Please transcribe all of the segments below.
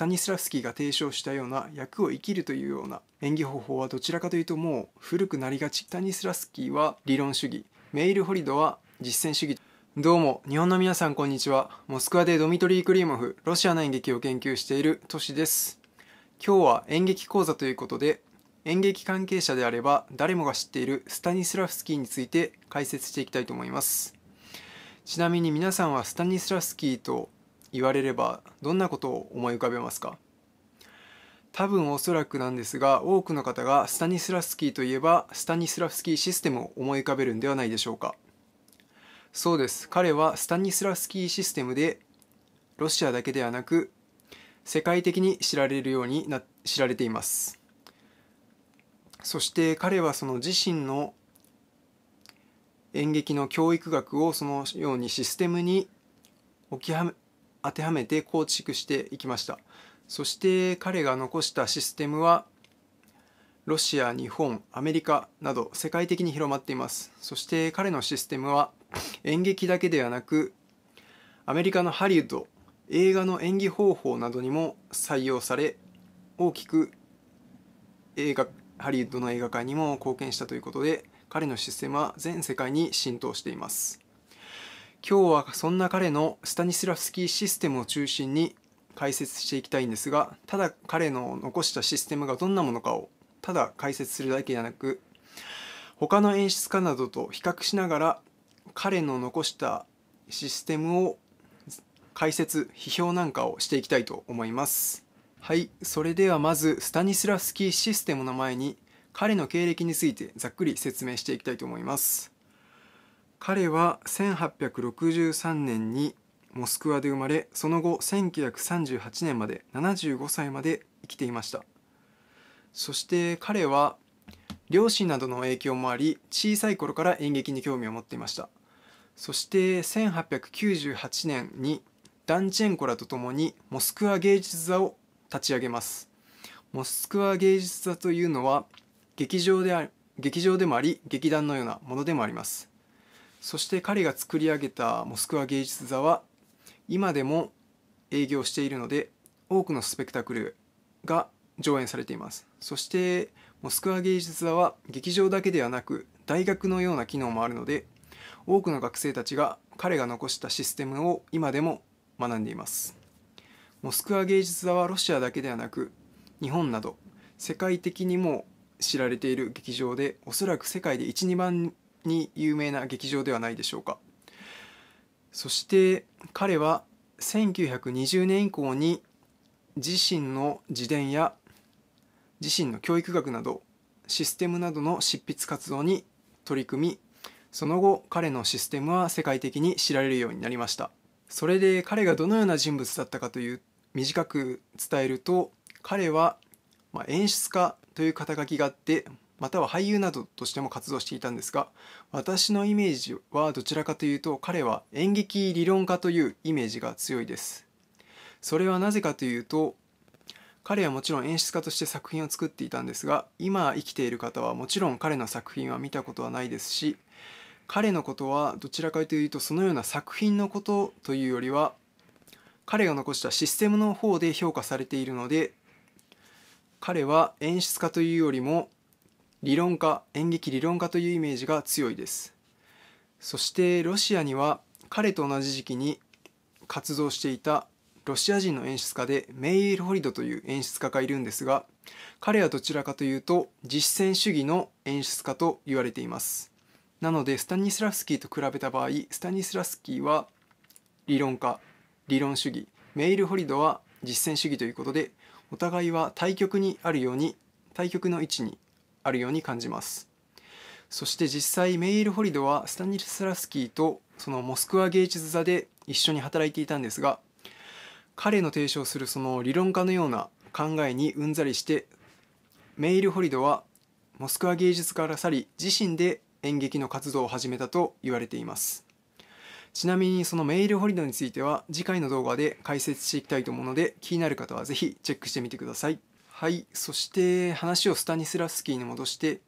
タニスラフスキーが提唱したような役を生きるというような演技方法はどちらかというともう古くなりがちタニスラフスキーは理論主義メイルホリドは実践主義どうも日本の皆さんこんにちはモスクワでドミトリー・クリーモフロシアの演劇を研究しているトシです今日は演劇講座ということで演劇関係者であれば誰もが知っているスタニスラフスキーについて解説していきたいと思いますちなみに皆さんはスタニスラフスキーと言われればどんなことを思い浮かべますか多分おそらくなんですが多くの方がスタニスラフスキーといえばスタニスラフスキーシステムを思い浮かべるんではないでしょうかそうです彼はスタニスラフスキーシステムでロシアだけではなく世界的に知られるようにな知られていますそして彼はその自身の演劇の教育学をそのようにシステムに置きは当てはめて構築していきましたそして彼が残したシステムはロシア、日本、アメリカなど世界的に広まっていますそして彼のシステムは演劇だけではなくアメリカのハリウッド映画の演技方法などにも採用され大きく映画ハリウッドの映画界にも貢献したということで彼のシステムは全世界に浸透しています。今日はそんな彼のスタニスラフスキーシステムを中心に解説していきたいんですがただ彼の残したシステムがどんなものかをただ解説するだけではなく他の演出家などと比較しながら彼の残したシステムを解説批評なんかをしていきたいと思いますはいそれではまずスタニスラフスキーシステムの前に彼の経歴についてざっくり説明していきたいと思います彼は1863年にモスクワで生まれその後1938年まで75歳まで生きていましたそして彼は両親などの影響もあり小さい頃から演劇に興味を持っていましたそして1898年にダンチェンコらと共にモスクワ芸術座を立ち上げますモスクワ芸術座というのは劇場であ劇場でもあり劇団のようなものでもありますそして彼が作り上げたモスクワ芸術座は今でも営業しているので多くのスペクタクルが上演されていますそしてモスクワ芸術座は劇場だけではなく大学のような機能もあるので多くの学生たちが彼が残したシステムを今でも学んでいますモスクワ芸術座はロシアだけではなく日本など世界的にも知られている劇場でおそらく世界で12番に有名な劇場ではないでしょうかそして彼は1920年以降に自身の自伝や自身の教育学などシステムなどの執筆活動に取り組みその後彼のシステムは世界的に知られるようになりましたそれで彼がどのような人物だったかという短く伝えると彼は、ま演出家という肩書きがあってまたは俳優などとしても活動していたんですが私のイメージはどちらかというと彼は演劇理論家というイメージが強いですそれはなぜかというと彼はもちろん演出家として作品を作っていたんですが今生きている方はもちろん彼の作品は見たことはないですし彼のことはどちらかというとそのような作品のことというよりは彼が残したシステムの方で評価されているので彼は演出家というよりも理論家演劇理論家というイメージが強いですそしてロシアには彼と同じ時期に活動していたロシア人の演出家でメイール・ホリドという演出家がいるんですが彼はどちらかというと実践主義の演出家と言われていますなのでスタニスラフスキーと比べた場合スタニスラフスキーは理論家理論主義メイル・ホリドは実践主義ということでお互いは対極にあるように対極の位置にあるように感じますそして実際メイール・ホリドはスタニスラスキーとそのモスクワ芸術座で一緒に働いていたんですが彼の提唱するその理論家のような考えにうんざりしてメイル・ホリドはモスクワ芸術から去り自身で演劇の活動を始めたと言われていますちなみにそのメイル・ホリドについては次回の動画で解説していきたいと思うので気になる方は是非チェックしてみてくださいはいそして話をスタニスラフスキーに戻して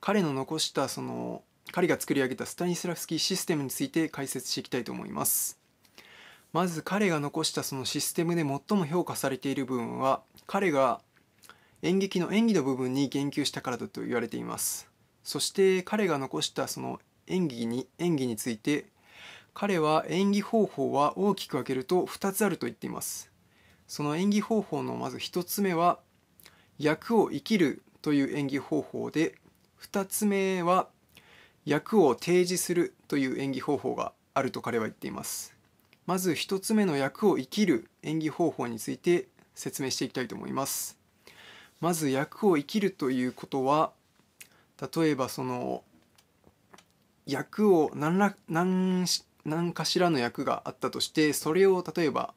彼の残したその彼が作り上げたスタニスラフスキーシステムについて解説していきたいと思いますまず彼が残したそのシステムで最も評価されている部分は彼が演劇の演技の部分に言及したからだと言われていますそして彼が残したその演技に演技について彼は演技方法は大きく分けると2つあると言っていますその演技方法のまず1つ目は役を生きるという演技方法で2つ目は役を提示するという演技方法があると彼は言っていますまず1つ目の役を生きる演技方法について説明していきたいと思いますまず役を生きるということは例えばその役を何ら何かしらの役があったとしてそれを例えば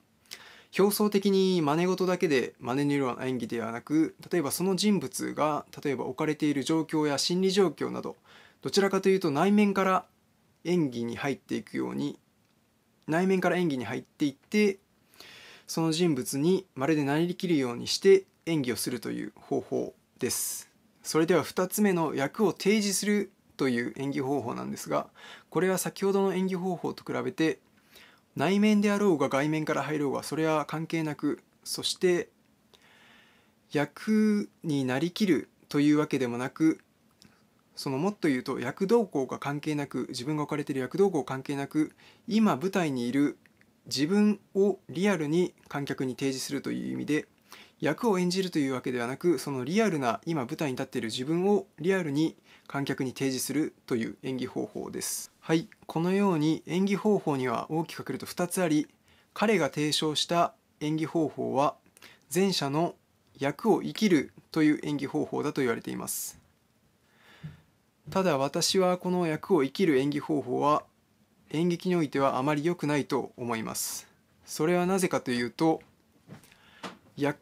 表層的に真似事だけで真似のような演技ではなく例えばその人物が例えば置かれている状況や心理状況などどちらかというと内面から演技に入っていくように内面から演技に入っていってその人物にまるでなりきるようにして演技をするという方法ですそれでは2つ目の役を提示するという演技方法なんですがこれは先ほどの演技方法と比べて内面であろうが外面から入ろうがそれは関係なくそして役になりきるというわけでもなくそのもっと言うと役動向が関係なく自分が置かれている役動向関係なく今舞台にいる自分をリアルに観客に提示するという意味で役を演じるというわけではなくそのリアルな今舞台に立っている自分をリアルに観客に提示するという演技方法ですはいこのように演技方法には大きく書けると2つあり彼が提唱した演技方法は前者の役を生きるという演技方法だと言われていますただ私はこの役を生きる演技方法は演劇においてはあまり良くないと思いますそれはなぜかというと役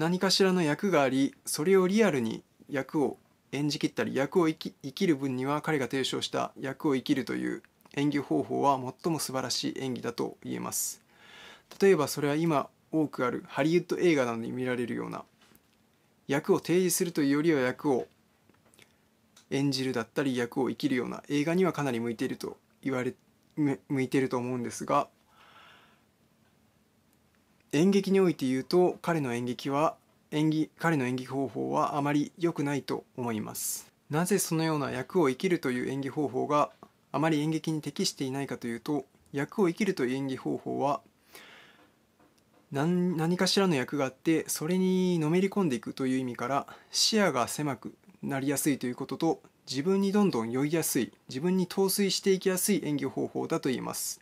何かしらの役がありそれをリアルに役を演じきったり役を生き生きる分には彼が提唱した役を生きるという演技方法は最も素晴らしい演技だと言えます例えばそれは今多くあるハリウッド映画などに見られるような役を提示するというよりは役を演じるだったり役を生きるような映画にはかなり向いていると言われ向いていると思うんですが演劇において言うと彼の演劇は演技彼の演技方法はあまり良くないと思いますなぜそのような役を生きるという演技方法があまり演劇に適していないかというと役を生きるという演技方法は何何かしらの役があってそれにのめり込んでいくという意味から視野が狭くなりやすいということと自分にどんどん酔いやすい自分に陶酔していきやすい演技方法だと言います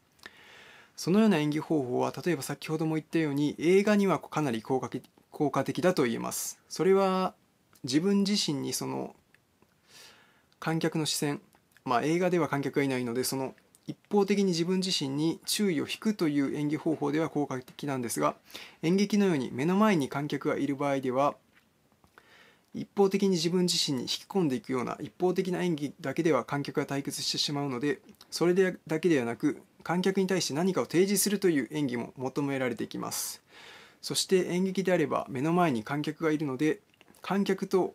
そのような演技方法は例えば先ほども言ったように映画にはかなり効果効果的だと言えますそれは自分自身にその観客の視線まあ映画では観客がいないのでその一方的に自分自身に注意を引くという演技方法では効果的なんですが演劇のように目の前に観客がいる場合では一方的に自分自身に引き込んでいくような一方的な演技だけでは観客が退屈してしまうのでそれだけではなく観客に対して何かを提示するという演技も求められてきますそして演劇であれば目の前に観客がいるので観客と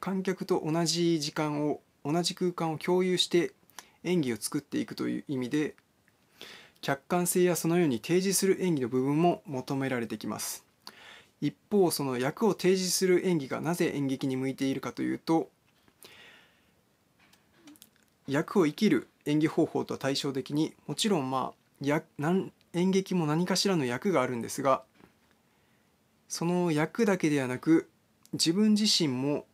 観客と同じ時間を同じ空間を共有して演技を作っていくという意味で客観性やそのように提示する演技の部分も求められてきます一方その役を提示する演技がなぜ演劇に向いているかというと役を生きる演技方法とは対照的にもちろんまあ演劇も何かしらの役があるんですがその役だけではなく自分自身も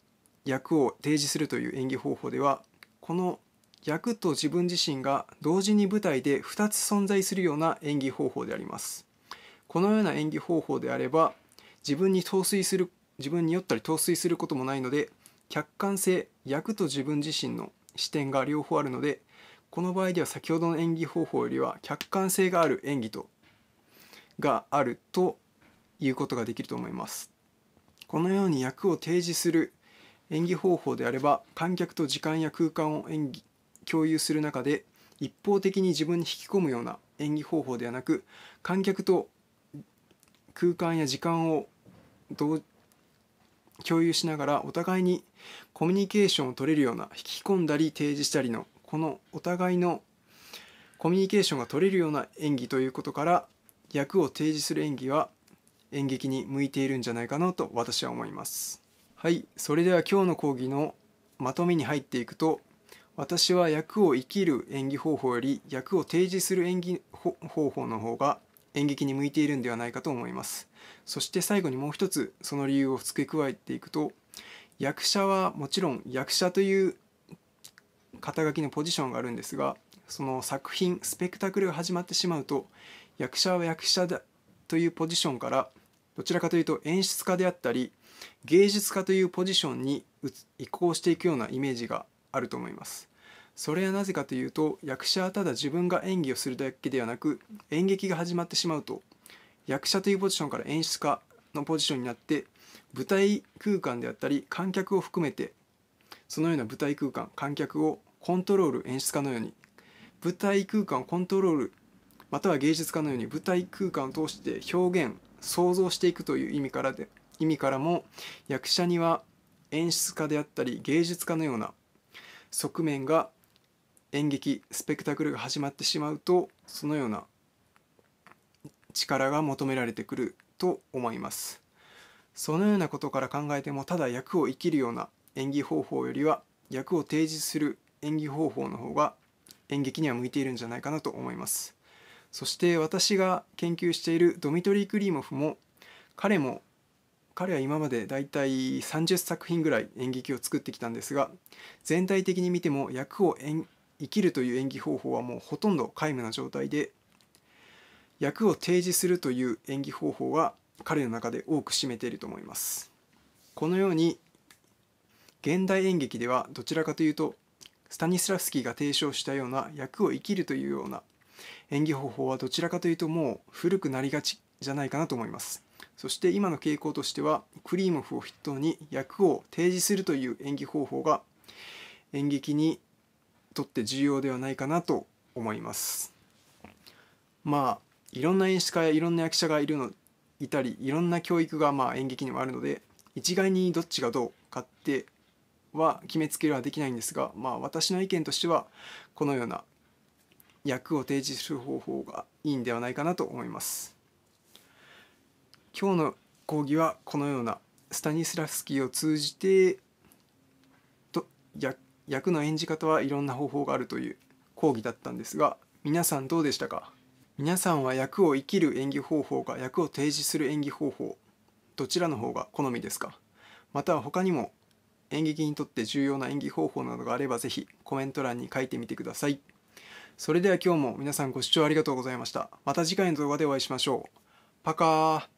役を提示するという演技方法ではこの役と自分自身が同時に舞台で2つ存在するような演技方法でありますこのような演技方法であれば自分に陶酔する自分に酔ったり陶酔することもないので客観性役と自分自身の視点が両方あるのでこの場合では先ほどの演技方法よりは客観性がある演技とがあるということができると思いますこのように役を提示する演技方法であれば観客と時間や空間を演技共有する中で一方的に自分に引き込むような演技方法ではなく観客と空間や時間を同共有しながらお互いにコミュニケーションを取れるような引き込んだり提示したりのこのお互いのコミュニケーションが取れるような演技ということから役を提示する演技は演劇に向いているんじゃないかなと私は思いますはいそれでは今日の講義のまとめに入っていくと私は役を生きる演技方法より役を提示する演技方法の方が演劇に向いているんではないかと思いますそして最後にもう一つその理由を付け加えていくと役者はもちろん役者という肩書きのポジションがあるんですがその作品スペクタクルが始まってしまうと役者は役者だというポジションからどちらかというと演出家であったり芸術家というポジションに移行していくようなイメージがあると思います。それはなぜかというと役者はただ自分が演技をするだけではなく演劇が始まってしまうと役者というポジションから演出家のポジションになって舞台空間であったり観客を含めてそのような舞台空間観客をコントロール演出家のように舞台空間をコントロールまたは芸術家のように舞台空間を通して表現想像していくという意味からで意味からも役者には演出家であったり芸術家のような側面が演劇スペクタクルが始まってしまうとそのような力が求められてくると思いますそのようなことから考えてもただ役を生きるような演技方法よりは役を提示する演技方法の方が演劇には向いているんじゃないかなと思いますそして私が研究しているドミトリー・クリーモフも彼も彼は今までだいたい30作品ぐらい演劇を作ってきたんですが全体的に見ても役を演生きるという演技方法はもうほとんど皆無な状態で役を提示するという演技方法は彼の中で多く占めていると思いますこのように現代演劇ではどちらかというとスタニスラフスキーが提唱したような役を生きるというような演技方法はどちらかというともう古くなりがちじゃないかなと思いますそして今の傾向としてはクリーモフを筆頭に役を提示するという演技方法が演劇にとって重要ではないかなと思いますまあいろんな演出家やいろんな役者がいるのいたりいろんな教育がまあ演劇にもあるので一概にどっちがどうかっては決めつけるはできないんですが、まあ、私の意見としてはこのような役を提示する方法がいいんではないかなと思います。今日の講義はこのようなスタニスラフスキーを通じてと役役の演じ方はいろんな方法があるという講義だったんですが皆さんどうでしたか皆さんは役を生きる演技方法か役を提示する演技方法どちらの方が好みですかまたは他にも演劇にとって重要な演技方法などがあれば是非コメント欄に書いてみてくださいそれでは今日も皆さんご視聴ありがとうございましたまた次回の動画でお会いしましょうパカー